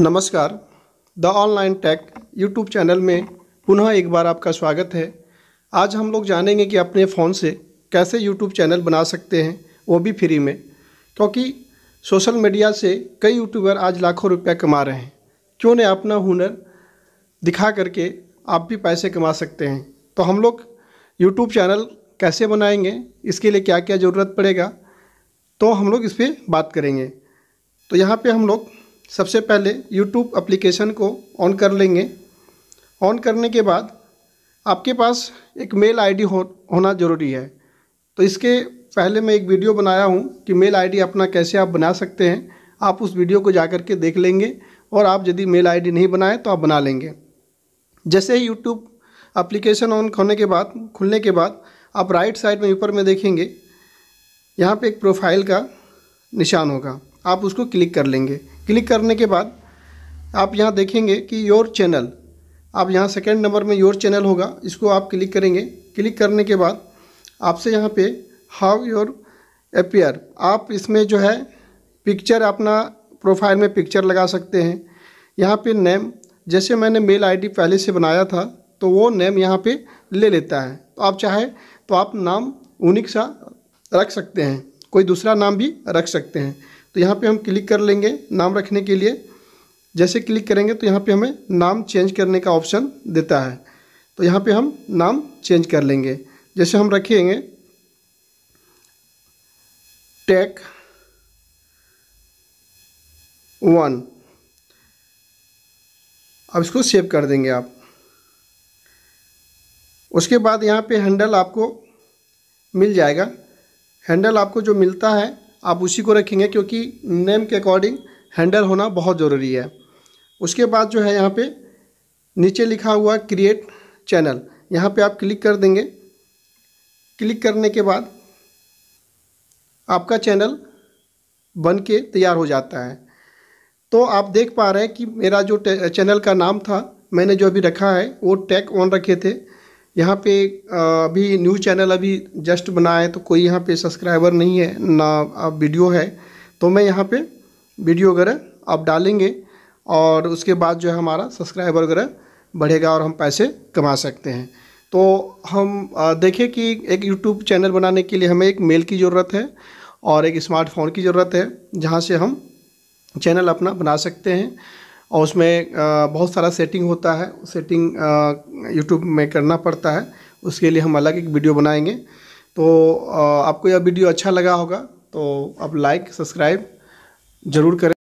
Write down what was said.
नमस्कार the online tech YouTube channel में पुनः एक बार आपका स्वागत है आज हम लोग जानेंगे कि अपने फ़ोन से कैसे यूट्यूब चैनल बना सकते हैं वो भी फ्री में क्योंकि सोशल मीडिया से कई यूट्यूबर आज लाखों रुपया कमा रहे हैं क्यों ने अपना हुनर दिखा करके आप भी पैसे कमा सकते हैं तो हम लोग यूट्यूब चैनल कैसे बनाएंगे इसके लिए क्या क्या ज़रूरत पड़ेगा तो हम लोग इस पर बात करेंगे तो यहाँ पर हम लोग सबसे पहले YouTube एप्लीकेशन को ऑन कर लेंगे ऑन करने के बाद आपके पास एक मेल आईडी हो होना ज़रूरी है तो इसके पहले मैं एक वीडियो बनाया हूँ कि मेल आईडी अपना कैसे आप बना सकते हैं आप उस वीडियो को जा कर के देख लेंगे और आप यदि मेल आईडी नहीं बनाए तो आप बना लेंगे जैसे ही यूट्यूब अप्लीकेशन ऑन होने के बाद खुलने के बाद आप राइट साइड में ऊपर में देखेंगे यहाँ पर एक प्रोफाइल का निशान होगा आप उसको क्लिक कर लेंगे क्लिक करने के बाद आप यहाँ देखेंगे कि योर चैनल आप यहाँ सेकेंड नंबर में योर चैनल होगा इसको आप क्लिक करेंगे क्लिक करने के बाद आपसे यहाँ पे हाउ योर अपियर आप इसमें जो है पिक्चर अपना प्रोफाइल में पिक्चर लगा सकते हैं यहाँ पे नेम जैसे मैंने मेल आईडी पहले से बनाया था तो वो नेम यहाँ पे ले लेता है तो आप चाहे तो आप नाम यूनिक सा रख सकते हैं कोई दूसरा नाम भी रख सकते हैं तो यहाँ पे हम क्लिक कर लेंगे नाम रखने के लिए जैसे क्लिक करेंगे तो यहाँ पे हमें नाम चेंज करने का ऑप्शन देता है तो यहाँ पे हम नाम चेंज कर लेंगे जैसे हम रखेंगे टेक वन अब इसको सेव कर देंगे आप उसके बाद यहाँ पे हैंडल आपको मिल जाएगा हैंडल आपको जो मिलता है आप उसी को रखेंगे क्योंकि नेम के अकॉर्डिंग हैंडल होना बहुत ज़रूरी है उसके बाद जो है यहाँ पे नीचे लिखा हुआ क्रिएट चैनल यहाँ पे आप क्लिक कर देंगे क्लिक करने के बाद आपका चैनल बन के तैयार हो जाता है तो आप देख पा रहे हैं कि मेरा जो चैनल का नाम था मैंने जो अभी रखा है वो टैग ऑन रखे थे यहाँ पे अभी न्यूज़ चैनल अभी जस्ट बना है तो कोई यहाँ पे सब्सक्राइबर नहीं है ना वीडियो है तो मैं यहाँ पे वीडियो वगैरह आप डालेंगे और उसके बाद जो है हमारा सब्सक्राइबर वगैरह बढ़ेगा और हम पैसे कमा सकते हैं तो हम देखें कि एक यूट्यूब चैनल बनाने के लिए हमें एक मेल की ज़रूरत है और एक स्मार्टफोन की ज़रूरत है जहाँ से हम चैनल अपना बना सकते हैं और उसमें बहुत सारा सेटिंग होता है सेटिंग यूट्यूब में करना पड़ता है उसके लिए हम अलग एक वीडियो बनाएंगे तो आपको यह वीडियो अच्छा लगा होगा तो आप लाइक सब्सक्राइब ज़रूर करें